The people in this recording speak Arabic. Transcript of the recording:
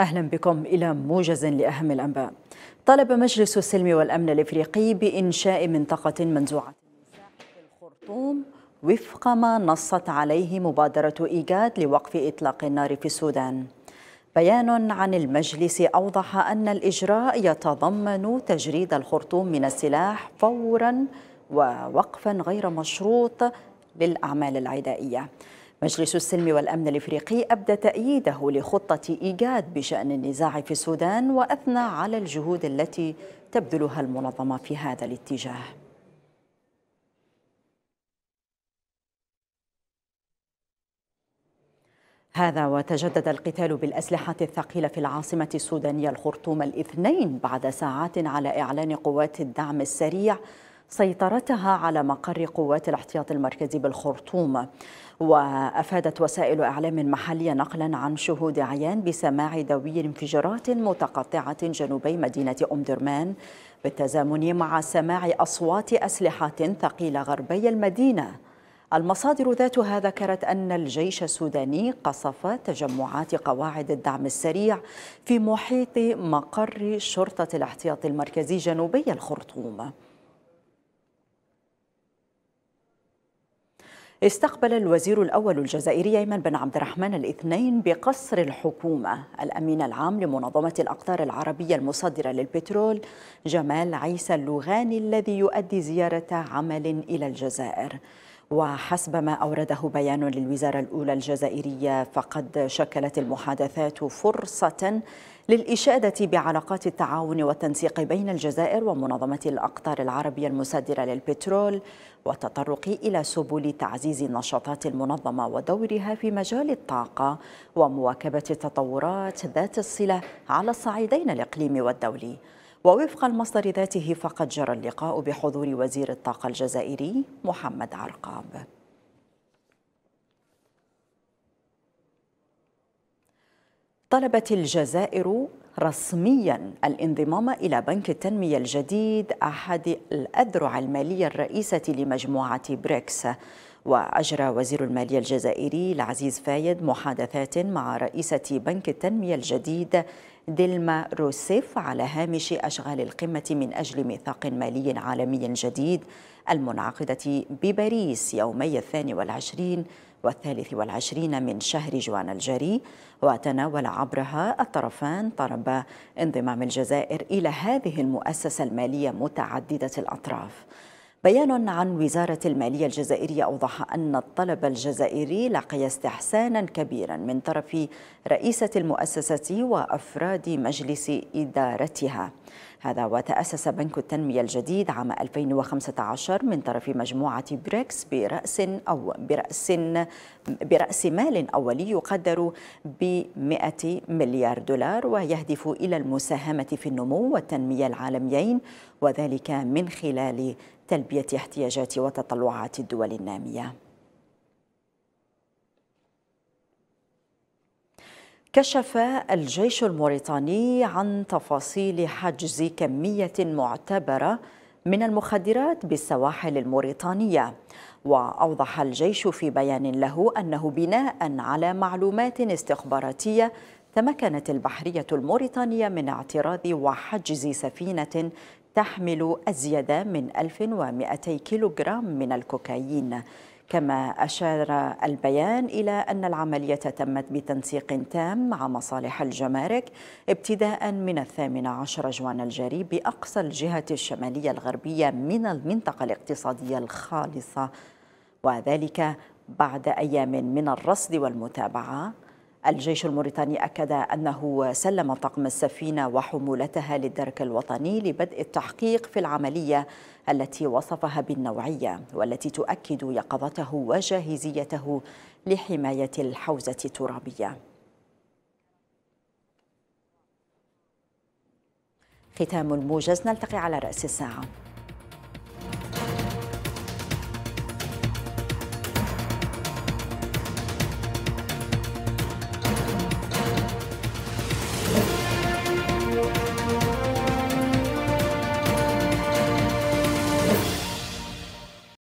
أهلا بكم إلى موجز لأهم الأنباء طلب مجلس السلم والأمن الإفريقي بإنشاء منطقة منزوعة الخرطوم وفق ما نصت عليه مبادرة إيجاد لوقف إطلاق النار في السودان بيان عن المجلس أوضح أن الإجراء يتضمن تجريد الخرطوم من السلاح فورا ووقفا غير مشروط للأعمال العدائية مجلس السلم والأمن الإفريقي أبدى تأييده لخطة إيجاد بشأن النزاع في السودان وأثنى على الجهود التي تبذلها المنظمة في هذا الاتجاه هذا وتجدد القتال بالأسلحة الثقيلة في العاصمة السودانية الخرطوم الاثنين بعد ساعات على إعلان قوات الدعم السريع سيطرتها على مقر قوات الاحتياط المركزي بالخرطوم وأفادت وسائل إعلام محلية نقلا عن شهود عيان بسماع دوي انفجارات متقطعة جنوبي مدينة أم درمان بالتزامن مع سماع أصوات أسلحة ثقيلة غربي المدينة المصادر ذاتها ذكرت أن الجيش السوداني قصف تجمعات قواعد الدعم السريع في محيط مقر شرطة الاحتياط المركزي جنوبي الخرطوم استقبل الوزير الأول الجزائري أيمن بن عبد الرحمن الاثنين بقصر الحكومة الأمين العام لمنظمة الأقطار العربية المصدرة للبترول جمال عيسى اللغاني الذي يؤدي زيارة عمل إلى الجزائر وحسب ما أورده بيان للوزارة الأولى الجزائرية فقد شكلت المحادثات فرصة للإشادة بعلاقات التعاون والتنسيق بين الجزائر ومنظمة الأقطار العربية المصدرة للبترول والتطرق إلى سبل تعزيز نشاطات المنظمة ودورها في مجال الطاقة ومواكبة التطورات ذات الصلة على الصعيدين الإقليمي والدولي ووفق المصدر ذاته فقد جرى اللقاء بحضور وزير الطاقة الجزائري محمد عرقاب طلبت الجزائر رسميا الانضمام إلى بنك التنمية الجديد أحد الأذرع المالية الرئيسة لمجموعة بريكس وأجرى وزير المالية الجزائري العزيز فايد محادثات مع رئيسة بنك التنمية الجديد ديلما روسيف على هامش أشغال القمة من أجل ميثاق مالي عالمي جديد المنعقدة بباريس يومي الثاني والعشرين والثالث والعشرين من شهر جوان الجاري وتناول عبرها الطرفان طلب انضمام الجزائر إلى هذه المؤسسة المالية متعددة الأطراف بيان عن وزارة المالية الجزائرية أوضح أن الطلب الجزائري لقي استحسانا كبيرا من طرف رئيسة المؤسسة وأفراد مجلس إدارتها هذا وتأسس بنك التنمية الجديد عام 2015 من طرف مجموعة بريكس برأس أو برأس برأس مال أولي يقدر ب 100 مليار دولار ويهدف إلى المساهمة في النمو والتنمية العالميين وذلك من خلال تلبية احتياجات وتطلعات الدول النامية كشف الجيش الموريتاني عن تفاصيل حجز كمية معتبرة من المخدرات بالسواحل الموريتانية وأوضح الجيش في بيان له أنه بناء على معلومات استخباراتية تمكنت البحرية الموريتانية من اعتراض وحجز سفينة تحمل أزيد من 1200 كيلوغرام من الكوكايين كما أشار البيان إلى أن العملية تمت بتنسيق تام مع مصالح الجمارك ابتداء من الثامن عشر جوان الجاري بأقصى الجهة الشمالية الغربية من المنطقة الاقتصادية الخالصة وذلك بعد أيام من الرصد والمتابعة الجيش الموريتاني أكد أنه سلم طقم السفينة وحمولتها للدرك الوطني لبدء التحقيق في العملية التي وصفها بالنوعية والتي تؤكد يقظته وجاهزيته لحماية الحوزة الترابية ختام الموجز نلتقي على رأس الساعة